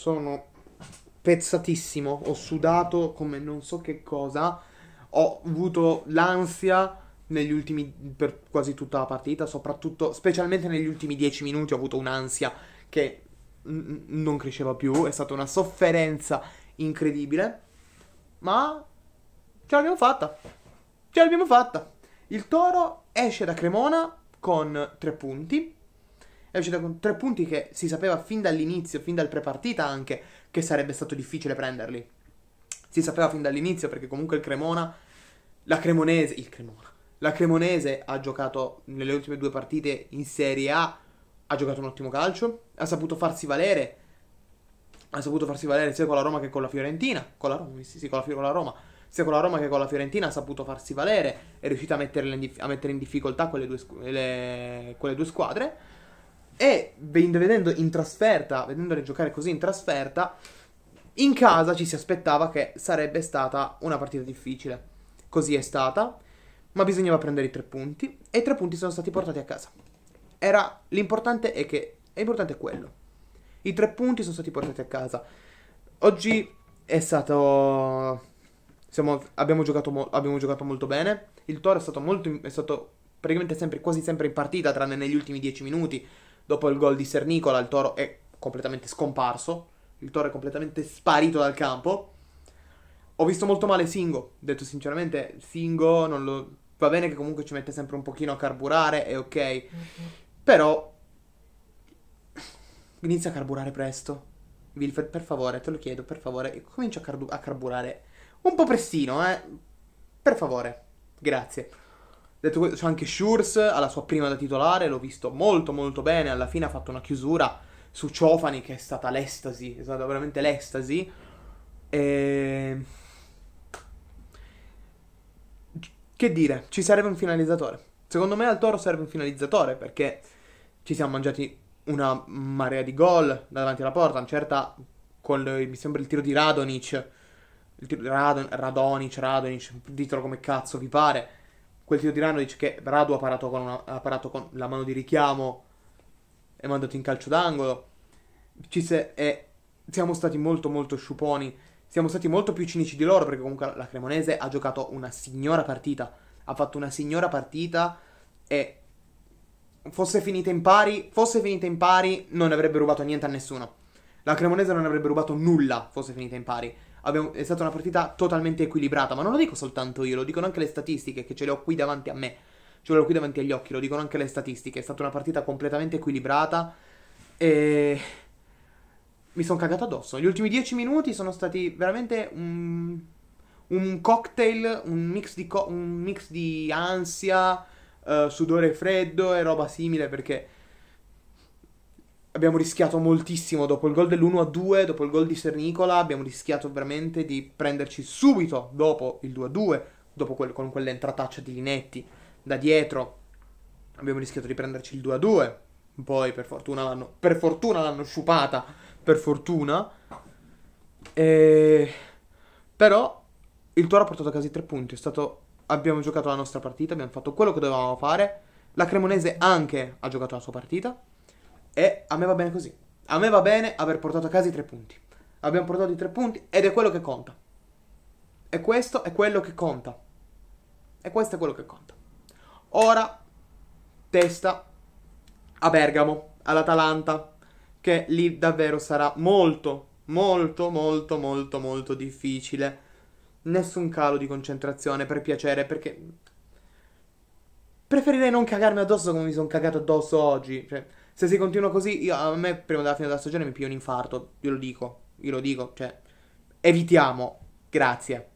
sono pezzatissimo, ho sudato come non so che cosa, ho avuto l'ansia negli ultimi per quasi tutta la partita, soprattutto specialmente negli ultimi dieci minuti ho avuto un'ansia che n- non cresceva più, è stata una sofferenza incredibile, ma ce l'abbiamo fatta. Ce l'abbiamo fatta. Il Toro esce da Cremona con tre punti è uscita con tre punti che si sapeva fin dall'inizio, fin dal prepartita anche, che sarebbe stato difficile prenderli. Si sapeva fin dall'inizio perché comunque il Cremona, la Cremonese, il Cremona, la Cremonese ha giocato nelle ultime due partite in Serie A, ha giocato un ottimo calcio, ha saputo farsi valere, ha saputo farsi valere sia con la Roma che con la Fiorentina, con la Roma, sì, sì, con la, con la Roma, sia con la Roma che con la Fiorentina ha saputo farsi valere, è riuscita a, a mettere in difficoltà quelle due, le, quelle due squadre e vedendo in trasferta, vedendole giocare così in trasferta, in casa ci si aspettava che sarebbe stata una partita difficile. Così è stata, ma bisognava prendere i tre punti e i tre punti sono stati portati a casa. Era, l'importante è che l'importante è quello. I tre punti sono stati portati a casa. Oggi è stato siamo, abbiamo, giocato abbiamo, giocato molto bene. Il Toro è stato molto è stato praticamente sempre, quasi sempre in partita, tranne negli ultimi dieci minuti dopo il gol di Sernicola il Toro è completamente scomparso, il Toro è completamente sparito dal campo. Ho visto molto male Singo, detto sinceramente, Singo lo... va bene che comunque ci mette sempre un pochino a carburare, è ok, mm però inizia a carburare presto. Wilfred, per favore, te lo chiedo, per favore, comincia a, car- a carburare un po' prestino, eh? Per favore, grazie. Detto questo, c'è anche Schurz alla sua prima da titolare, l'ho visto molto molto bene, alla fine ha fatto una chiusura su Ciofani che è stata l'estasi, è stata veramente l'estasi. E... Ehm, che dire, ci serve un finalizzatore. Secondo me al Toro serve un finalizzatore perché ci siamo mangiati una marea di gol davanti alla porta, una certa con mi sembra il tiro di Radonic, il tiro di Radon, Radonic, Radonic, ditelo come cazzo vi pare quel tiro di Rano che Radu ha parato con, una, ha parato con la mano di richiamo e mandato in calcio d'angolo. Ci se, e siamo stati molto molto sciuponi. Siamo stati molto più cinici di loro perché comunque la Cremonese ha giocato una signora partita. Ha fatto una signora partita e fosse finita in pari, fosse finita in pari non avrebbe rubato niente a nessuno. La Cremonese non avrebbe rubato nulla fosse finita in pari abbiamo, è stata una partita totalmente equilibrata, ma non lo dico soltanto io, lo dicono anche le statistiche che ce le ho qui davanti a me, ce le ho qui davanti agli occhi, lo dicono anche le statistiche, è stata una partita completamente equilibrata e mi sono cagato addosso. Gli ultimi dieci minuti sono stati veramente un, un cocktail, un mix di, co- un mix di ansia, uh, sudore freddo e roba simile perché abbiamo rischiato moltissimo dopo il gol dell'1-2, dopo il gol di Sernicola, abbiamo rischiato veramente di prenderci subito dopo il 2-2, dopo quel, con quell'entrataccia di Linetti da dietro, abbiamo rischiato di prenderci il 2-2, poi per fortuna l'hanno, per fortuna l'hanno sciupata, per fortuna, e... però il Toro ha portato quasi 3 punti, è stato... abbiamo giocato la nostra partita, abbiamo fatto quello che dovevamo fare, la Cremonese anche ha giocato la sua partita, e a me va bene così. A me va bene aver portato a casa i tre punti. Abbiamo portato i tre punti ed è quello che conta. E questo è quello che conta. E questo è quello che conta. Ora, testa a Bergamo, all'Atalanta, che lì davvero sarà molto, molto, molto, molto, molto difficile. Nessun calo di concentrazione, per piacere, perché... Preferirei non cagarmi addosso come mi sono cagato addosso oggi. Cioè, se si continua così, io, a me prima della fine della stagione mi piglio un infarto. glielo dico, glielo dico, cioè, evitiamo. Grazie.